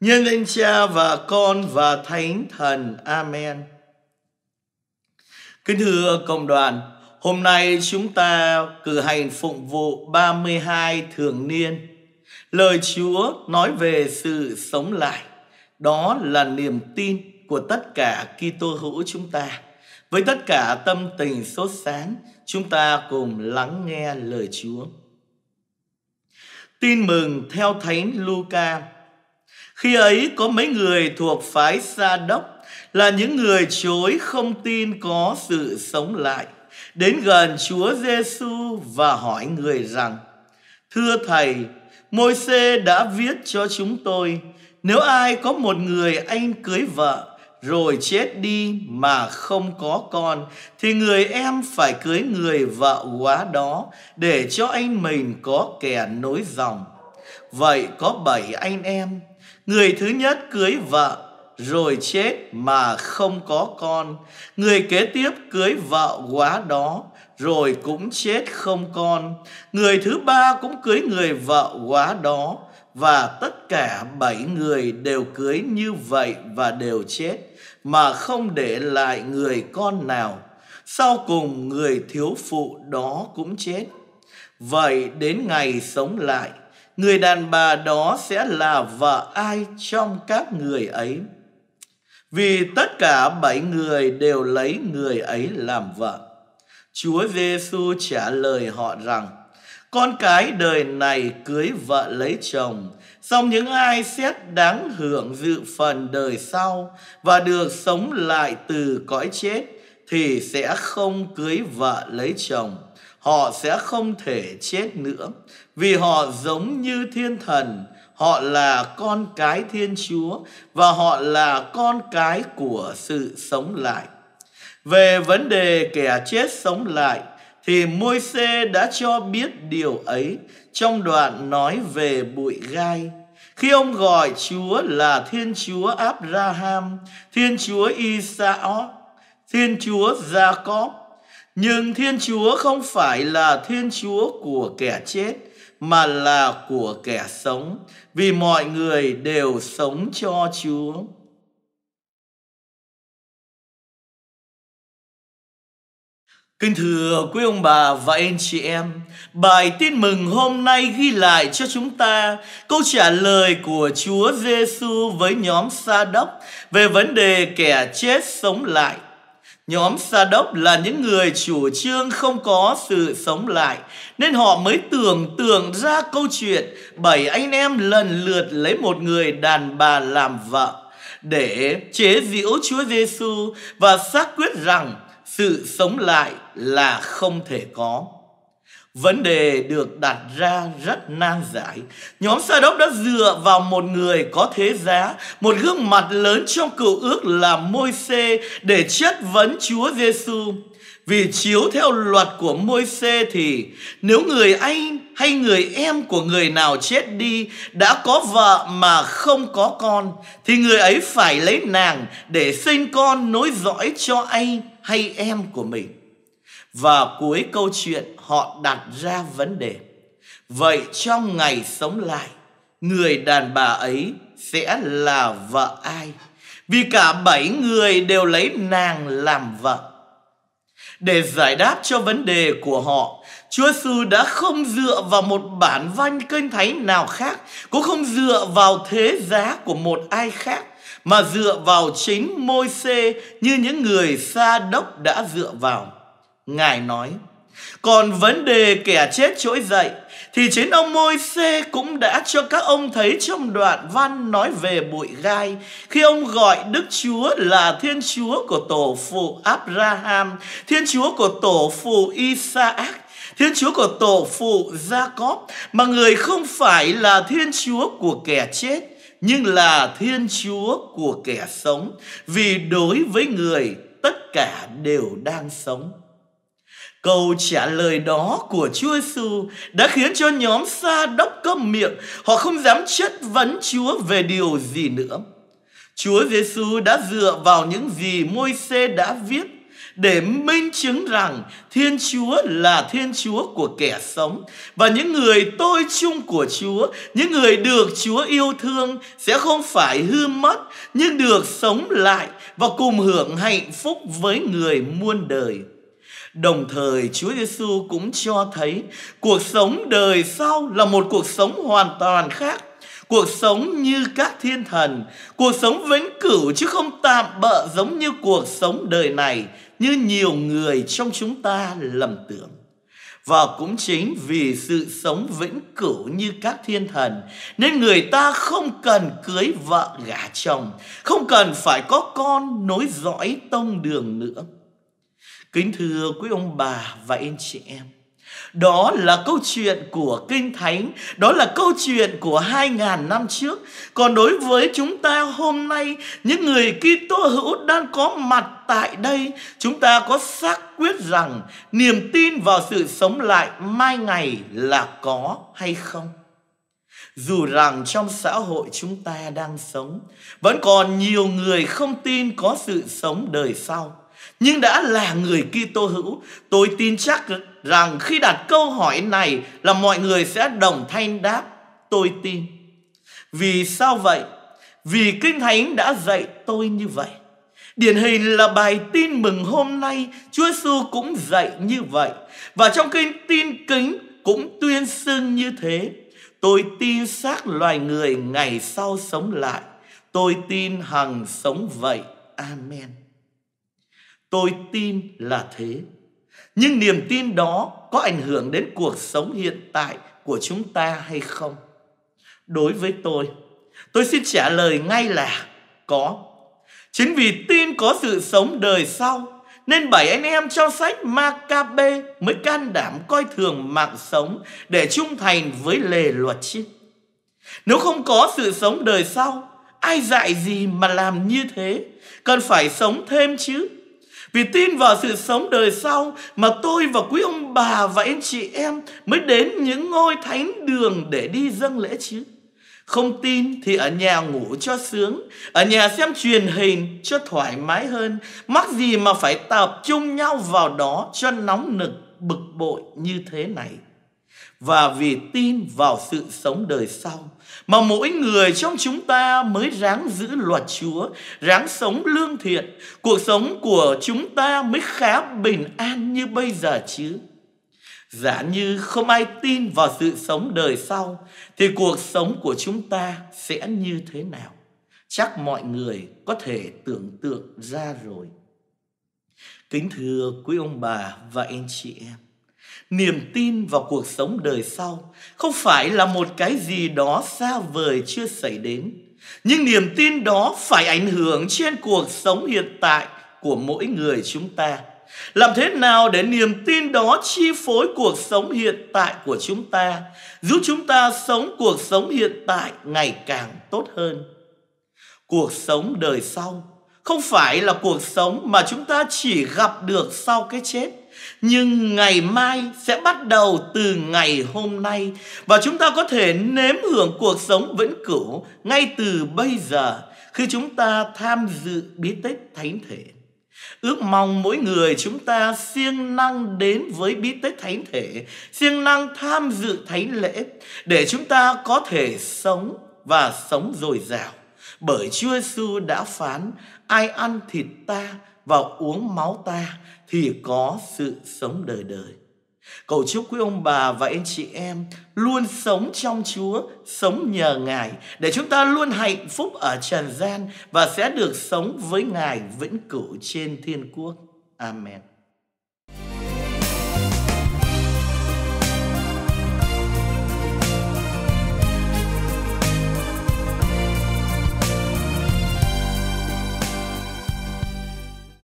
Nhân danh Cha và Con và Thánh Thần. Amen. Kính thưa cộng đoàn, hôm nay chúng ta cử hành phụng vụ 32 thường niên. Lời Chúa nói về sự sống lại, đó là niềm tin của tất cả Kitô hữu chúng ta. Với tất cả tâm tình sốt sáng, chúng ta cùng lắng nghe lời Chúa. Tin mừng theo Thánh Luca khi ấy có mấy người thuộc phái Sa Đốc là những người chối không tin có sự sống lại, đến gần Chúa Giêsu và hỏi người rằng: Thưa thầy, Môi-se đã viết cho chúng tôi, nếu ai có một người anh cưới vợ rồi chết đi mà không có con thì người em phải cưới người vợ quá đó để cho anh mình có kẻ nối dòng Vậy có bảy anh em Người thứ nhất cưới vợ rồi chết mà không có con người kế tiếp cưới vợ quá đó rồi cũng chết không con người thứ ba cũng cưới người vợ quá đó và tất cả bảy người đều cưới như vậy và đều chết mà không để lại người con nào sau cùng người thiếu phụ đó cũng chết vậy đến ngày sống lại người đàn bà đó sẽ là vợ ai trong các người ấy? Vì tất cả bảy người đều lấy người ấy làm vợ. Chúa Giêsu trả lời họ rằng, con cái đời này cưới vợ lấy chồng, song những ai xét đáng hưởng dự phần đời sau và được sống lại từ cõi chết thì sẽ không cưới vợ lấy chồng họ sẽ không thể chết nữa vì họ giống như thiên thần họ là con cái thiên chúa và họ là con cái của sự sống lại về vấn đề kẻ chết sống lại thì môi xê đã cho biết điều ấy trong đoạn nói về bụi gai khi ông gọi chúa là thiên chúa abraham thiên chúa isaac Thiên Chúa Gia-cóp. Nhưng Thiên Chúa không phải là Thiên Chúa của kẻ chết mà là của kẻ sống vì mọi người đều sống cho Chúa. Kính thưa quý ông bà và anh chị em, bài tin mừng hôm nay ghi lại cho chúng ta câu trả lời của Chúa Giêsu với nhóm Sa Đốc về vấn đề kẻ chết sống lại. Nhóm Sa Đốc là những người chủ trương không có sự sống lại, nên họ mới tưởng tượng ra câu chuyện bảy anh em lần lượt lấy một người đàn bà làm vợ để chế giễu Chúa Giêsu và xác quyết rằng sự sống lại là không thể có. Vấn đề được đặt ra rất nan giải. Nhóm Sa đốc đã dựa vào một người có thế giá, một gương mặt lớn trong cựu ước là môi xê để chất vấn Chúa Giêsu. Vì chiếu theo luật của môi xê thì nếu người anh hay người em của người nào chết đi đã có vợ mà không có con thì người ấy phải lấy nàng để sinh con nối dõi cho anh hay em của mình và cuối câu chuyện họ đặt ra vấn đề. Vậy trong ngày sống lại, người đàn bà ấy sẽ là vợ ai? Vì cả bảy người đều lấy nàng làm vợ. Để giải đáp cho vấn đề của họ, Chúa Giêsu đã không dựa vào một bản văn kinh thánh nào khác, cũng không dựa vào thế giá của một ai khác, mà dựa vào chính môi xê như những người xa đốc đã dựa vào. Ngài nói, còn vấn đề kẻ chết trỗi dậy thì chính ông môi xê cũng đã cho các ông thấy trong đoạn văn nói về bụi gai khi ông gọi Đức Chúa là Thiên Chúa của tổ phụ Abraham, Thiên Chúa của tổ phụ Isaac, Thiên Chúa của tổ phụ Jacob mà người không phải là Thiên Chúa của kẻ chết nhưng là Thiên Chúa của kẻ sống vì đối với người tất cả đều đang sống. Câu trả lời đó của Chúa Giêsu đã khiến cho nhóm Sa đốc câm miệng, họ không dám chất vấn Chúa về điều gì nữa. Chúa Giêsu đã dựa vào những gì Môi-se đã viết để minh chứng rằng Thiên Chúa là Thiên Chúa của kẻ sống và những người tôi chung của Chúa, những người được Chúa yêu thương sẽ không phải hư mất nhưng được sống lại và cùng hưởng hạnh phúc với người muôn đời. Đồng thời Chúa Giêsu cũng cho thấy cuộc sống đời sau là một cuộc sống hoàn toàn khác cuộc sống như các thiên thần, cuộc sống vĩnh cửu chứ không tạm bợ giống như cuộc sống đời này như nhiều người trong chúng ta lầm tưởng. Và cũng chính vì sự sống vĩnh cửu như các thiên thần Nên người ta không cần cưới vợ gả chồng Không cần phải có con nối dõi tông đường nữa Kính thưa quý ông bà và anh chị em, đó là câu chuyện của Kinh Thánh, đó là câu chuyện của 2.000 năm trước. Còn đối với chúng ta hôm nay, những người Kitô hữu đang có mặt tại đây, chúng ta có xác quyết rằng niềm tin vào sự sống lại mai ngày là có hay không? Dù rằng trong xã hội chúng ta đang sống, vẫn còn nhiều người không tin có sự sống đời sau nhưng đã là người Kitô hữu, tôi tin chắc rằng khi đặt câu hỏi này là mọi người sẽ đồng thanh đáp tôi tin. Vì sao vậy? Vì Kinh Thánh đã dạy tôi như vậy. Điển hình là bài tin mừng hôm nay Chúa Giêsu cũng dạy như vậy và trong kinh tin kính cũng tuyên xưng như thế. Tôi tin xác loài người ngày sau sống lại. Tôi tin hằng sống vậy. Amen. Tôi tin là thế. Nhưng niềm tin đó có ảnh hưởng đến cuộc sống hiện tại của chúng ta hay không? Đối với tôi, tôi xin trả lời ngay là có. Chính vì tin có sự sống đời sau nên bảy anh em trong sách Maccabe mới can đảm coi thường mạng sống để trung thành với lề luật triết. Nếu không có sự sống đời sau, ai dạy gì mà làm như thế? Cần phải sống thêm chứ. Vì tin vào sự sống đời sau mà tôi và quý ông bà và anh chị em mới đến những ngôi thánh đường để đi dâng lễ chứ. Không tin thì ở nhà ngủ cho sướng, ở nhà xem truyền hình cho thoải mái hơn. Mắc gì mà phải tập trung nhau vào đó cho nóng nực bực bội như thế này và vì tin vào sự sống đời sau mà mỗi người trong chúng ta mới ráng giữ luật Chúa, ráng sống lương thiện, cuộc sống của chúng ta mới khá bình an như bây giờ chứ. Giả như không ai tin vào sự sống đời sau thì cuộc sống của chúng ta sẽ như thế nào? Chắc mọi người có thể tưởng tượng ra rồi. Kính thưa quý ông bà và anh chị em, niềm tin vào cuộc sống đời sau không phải là một cái gì đó xa vời chưa xảy đến nhưng niềm tin đó phải ảnh hưởng trên cuộc sống hiện tại của mỗi người chúng ta làm thế nào để niềm tin đó chi phối cuộc sống hiện tại của chúng ta giúp chúng ta sống cuộc sống hiện tại ngày càng tốt hơn cuộc sống đời sau không phải là cuộc sống mà chúng ta chỉ gặp được sau cái chết nhưng ngày mai sẽ bắt đầu từ ngày hôm nay và chúng ta có thể nếm hưởng cuộc sống vĩnh cửu ngay từ bây giờ khi chúng ta tham dự bí tích thánh thể. Ước mong mỗi người chúng ta siêng năng đến với bí tích thánh thể, siêng năng tham dự thánh lễ để chúng ta có thể sống và sống dồi dào. Bởi Chúa Giêsu đã phán, ai ăn thịt ta và uống máu ta thì có sự sống đời đời. Cầu chúc quý ông bà và anh chị em luôn sống trong Chúa, sống nhờ Ngài để chúng ta luôn hạnh phúc ở trần gian và sẽ được sống với Ngài vĩnh cửu trên thiên quốc. Amen.